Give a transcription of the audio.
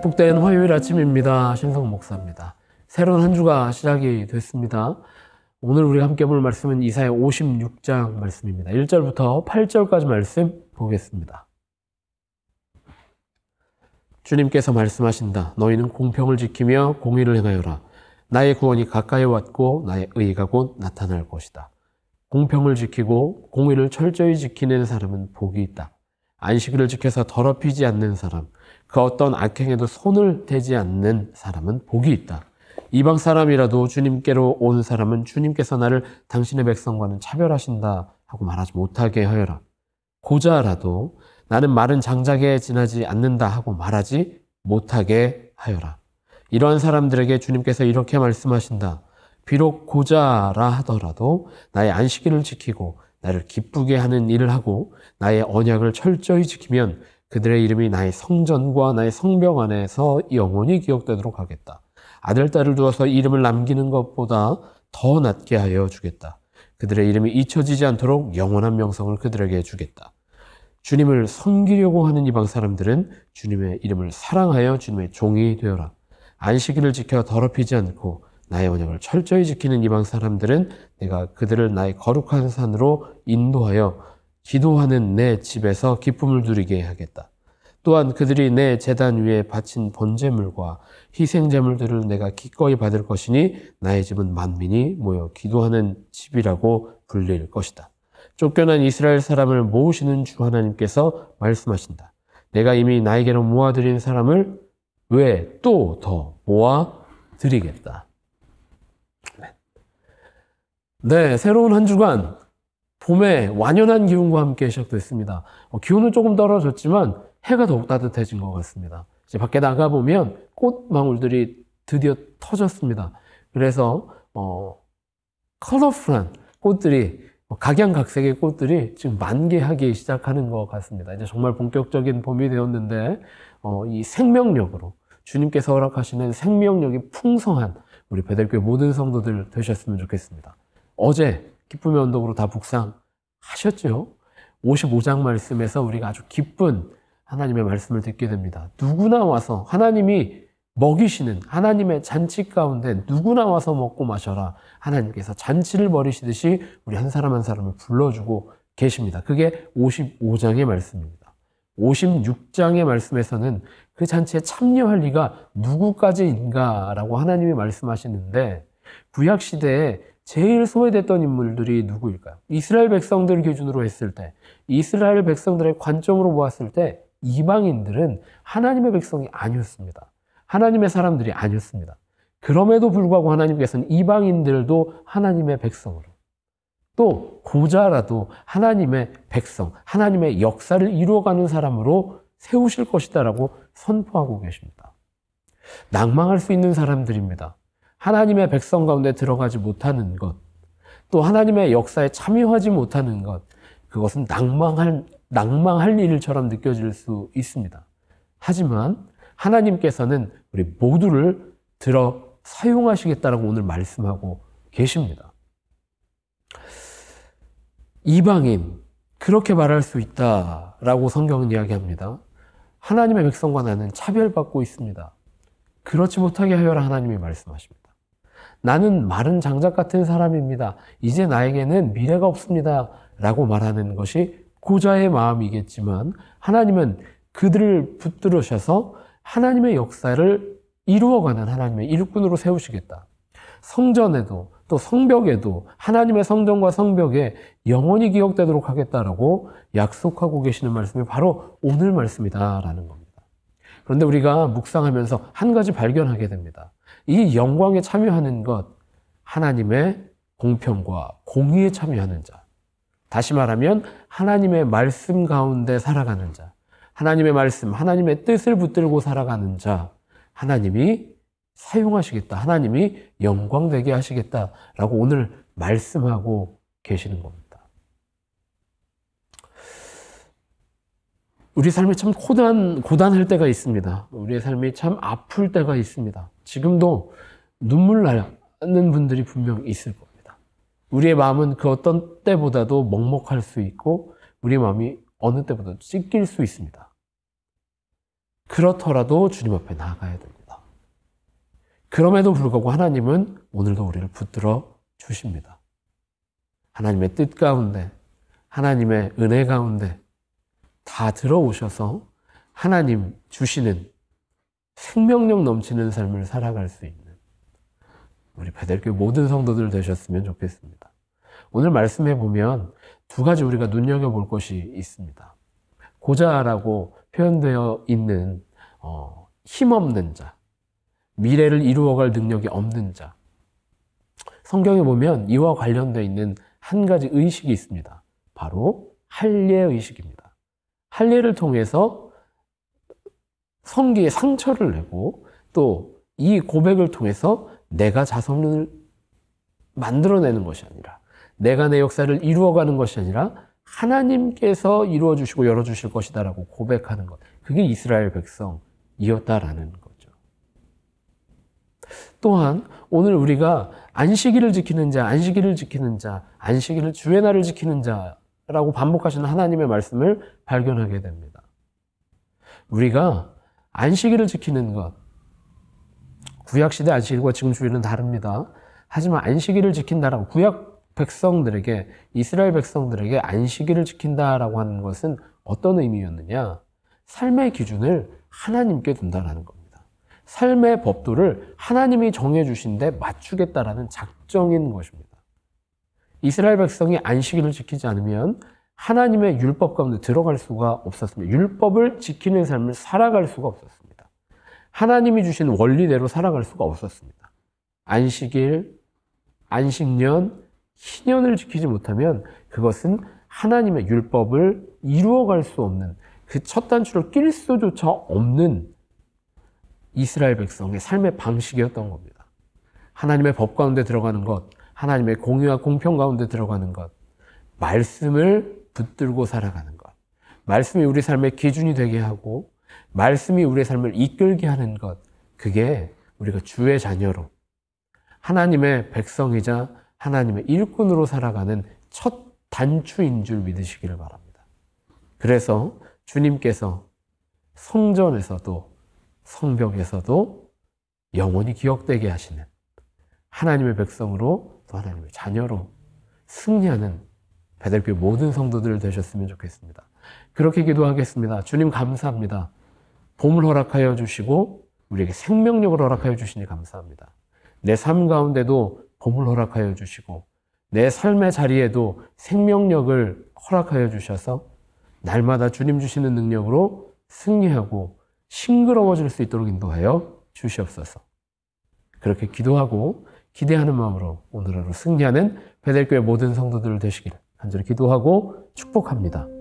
축복된 화요일 아침입니다. 신성 목사입니다. 새로운 한 주가 시작이 됐습니다. 오늘 우리 함께 볼 말씀은 이사의 56장 말씀입니다. 1절부터 8절까지 말씀 보겠습니다. 주님께서 말씀하신다. 너희는 공평을 지키며 공의를 행하여라. 나의 구원이 가까이 왔고 나의 의의가 곧 나타날 것이다. 공평을 지키고 공의를 철저히 지키는 사람은 복이 있다. 안식일을 지켜서 더럽히지 않는 사람, 그 어떤 악행에도 손을 대지 않는 사람은 복이 있다. 이방 사람이라도 주님께로 온 사람은 주님께서 나를 당신의 백성과는 차별하신다 하고 말하지 못하게 하여라. 고자라도 나는 마른 장작에 지나지 않는다 하고 말하지 못하게 하여라. 이러한 사람들에게 주님께서 이렇게 말씀하신다. 비록 고자라 하더라도 나의 안식일을 지키고 나를 기쁘게 하는 일을 하고 나의 언약을 철저히 지키면 그들의 이름이 나의 성전과 나의 성벽 안에서 영원히 기억되도록 하겠다. 아들, 딸을 두어서 이름을 남기는 것보다 더 낫게 하여 주겠다. 그들의 이름이 잊혀지지 않도록 영원한 명성을 그들에게 주겠다. 주님을 섬기려고 하는 이방 사람들은 주님의 이름을 사랑하여 주님의 종이 되어라. 안식일을 지켜 더럽히지 않고 나의 언약을 철저히 지키는 이방 사람들은 내가 그들을 나의 거룩한 산으로 인도하여 기도하는 내 집에서 기쁨을 누리게 하겠다. 또한 그들이 내 재단 위에 바친 번제물과 희생제물들을 내가 기꺼이 받을 것이니 나의 집은 만민이 모여 기도하는 집이라고 불릴 것이다. 쫓겨난 이스라엘 사람을 모으시는 주 하나님께서 말씀하신다. 내가 이미 나에게로 모아들인 사람을 왜 또 더 모아드리겠다. 네. 네, 새로운 한 주간 봄에 완연한 기운과 함께 시작됐습니다. 뭐 기온은 조금 떨어졌지만 해가 더욱 따뜻해진 것 같습니다. 이제 밖에 나가보면 꽃망울들이 드디어 터졌습니다. 그래서 어, 컬러풀한 꽃들이 뭐 각양각색의 꽃들이 지금 만개하기 시작하는 것 같습니다. 이제 정말 본격적인 봄이 되었는데 어, 이 생명력으로 주님께서 허락하시는 생명력이 풍성한 우리 배들교 모든 성도들 되셨으면 좋겠습니다. 어제 기쁨의 언덕으로 다 북상 하셨죠. 55장 말씀에서 우리가 아주 기쁜 하나님의 말씀을 듣게 됩니다. 누구나 와서 하나님이 먹이시는 하나님의 잔치 가운데 누구나 와서 먹고 마셔라. 하나님께서 잔치를 벌이시듯이 우리 한 사람 한 사람을 불러주고 계십니다. 그게 55장의 말씀입니다. 56장의 말씀에서는 그 잔치에 참여할 리가 누구까지인가라고 하나님이 말씀하시는데 구약시대에 제일 소외됐던 인물들이 누구일까요? 이스라엘 백성들을 기준으로 했을 때, 이스라엘 백성들의 관점으로 보았을 때, 이방인들은 하나님의 백성이 아니었습니다. 하나님의 사람들이 아니었습니다. 그럼에도 불구하고 하나님께서는 이방인들도 하나님의 백성으로, 또 고자라도 하나님의 백성, 하나님의 역사를 이루어가는 사람으로 세우실 것이다라고 선포하고 계십니다. 낭망할 수 있는 사람들입니다. 하나님의 백성 가운데 들어가지 못하는 것, 또 하나님의 역사에 참여하지 못하는 것, 그것은 낭망할, 낭망할 일처럼 느껴질 수 있습니다. 하지만 하나님께서는 우리 모두를 들어 사용하시겠다라고 오늘 말씀하고 계십니다. 이방인, 그렇게 말할 수 있다라고 성경은 이야기합니다. 하나님의 백성과 나는 차별받고 있습니다. 그렇지 못하게 하여라 하나님이 말씀하십니다. 나는 마른 장작 같은 사람입니다. 이제 나에게는 미래가 없습니다. 라고 말하는 것이 고자의 마음이겠지만 하나님은 그들을 붙들으셔서 하나님의 역사를 이루어가는 하나님의 일꾼으로 세우시겠다. 성전에도 또 성벽에도 하나님의 성전과 성벽에 영원히 기억되도록 하겠다라고 약속하고 계시는 말씀이 바로 오늘 말씀이다라는 겁니다. 그런데 우리가 묵상하면서 한 가지 발견하게 됩니다. 이 영광에 참여하는 것, 하나님의 공평과 공의에 참여하는 자. 다시 말하면 하나님의 말씀 가운데 살아가는 자. 하나님의 말씀, 하나님의 뜻을 붙들고 살아가는 자. 하나님이 사용하시겠다. 하나님이 영광되게 하시겠다라고 오늘 말씀하고 계시는 겁니다. 우리 삶이 참 고단, 고단할 때가 있습니다. 우리의 삶이 참 아플 때가 있습니다. 지금도 눈물 나는 분들이 분명 있을 겁니다. 우리의 마음은 그 어떤 때보다도 먹먹할 수 있고 우리의 마음이 어느 때보다도 찢길 수 있습니다. 그렇더라도 주님 앞에 나아가야 됩니다. 그럼에도 불구하고 하나님은 오늘도 우리를 붙들어 주십니다. 하나님의 뜻 가운데, 하나님의 은혜 가운데 다 들어오셔서 하나님 주시는 생명력 넘치는 삶을 살아갈 수 있는 우리 베델교 모든 성도들 되셨으면 좋겠습니다. 오늘 말씀해 보면 두 가지 우리가 눈여겨볼 것이 있습니다. 고자라고 표현되어 있는 어, 힘없는 자, 미래를 이루어갈 능력이 없는 자. 성경에 보면 이와 관련되어 있는 한 가지 의식이 있습니다. 바로 할례 의식입니다. 할례를 통해서 성기에 상처를 내고 또 이 고백을 통해서 내가 자성을 만들어내는 것이 아니라 내가 내 역사를 이루어가는 것이 아니라 하나님께서 이루어주시고 열어주실 것이다라고 고백하는 것. 그게 이스라엘 백성이었다라는 거죠. 또한 오늘 우리가 안식일을 지키는 자, 안식일을 지키는 자, 안식일을 주의 날을 지키는 자라고 반복하시는 하나님의 말씀을 발견하게 됩니다. 우리가 안식일을 지키는 것. 구약시대 안식일과 지금 주일은 다릅니다. 하지만 안식일을 지킨다라고 구약 백성들에게 이스라엘 백성들에게 안식일을 지킨다라고 하는 것은 어떤 의미였느냐? 삶의 기준을 하나님께 둔다라는 겁니다. 삶의 법도를 하나님이 정해 주신데 맞추겠다라는 작정인 것입니다. 이스라엘 백성이 안식일을 지키지 않으면 하나님의 율법 가운데 들어갈 수가 없었습니다. 율법을 지키는 삶을 살아갈 수가 없었습니다. 하나님이 주신 원리대로 살아갈 수가 없었습니다. 안식일, 안식년, 신년을 지키지 못하면 그것은 하나님의 율법을 이루어갈 수 없는 그 첫 단추를 낄 수조차 없는 이스라엘 백성의 삶의 방식이었던 겁니다. 하나님의 법 가운데 들어가는 것, 하나님의 공의와 공평 가운데 들어가는 것, 말씀을 붙들고 살아가는 것. 말씀이 우리 삶의 기준이 되게 하고, 말씀이 우리의 삶을 이끌게 하는 것. 그게 우리가 주의 자녀로, 하나님의 백성이자 하나님의 일꾼으로 살아가는 첫 단추인 줄 믿으시기를 바랍니다. 그래서 주님께서 성전에서도 성벽에서도 영원히 기억되게 하시는 하나님의 백성으로 또 하나님의 자녀로 승리하는 배달교 모든 성도들 되셨으면 좋겠습니다. 그렇게 기도하겠습니다. 주님 감사합니다. 봄을 허락하여 주시고 우리에게 생명력을 허락하여 주시니 감사합니다. 내 삶 가운데도 봄을 허락하여 주시고 내 삶의 자리에도 생명력을 허락하여 주셔서 날마다 주님 주시는 능력으로 승리하고 싱그러워질 수 있도록 인도하여 주시옵소서. 그렇게 기도하고 기대하는 마음으로 오늘 하루 승리하는 베델교의 모든 성도들 되시기를 간절히 기도하고 축복합니다.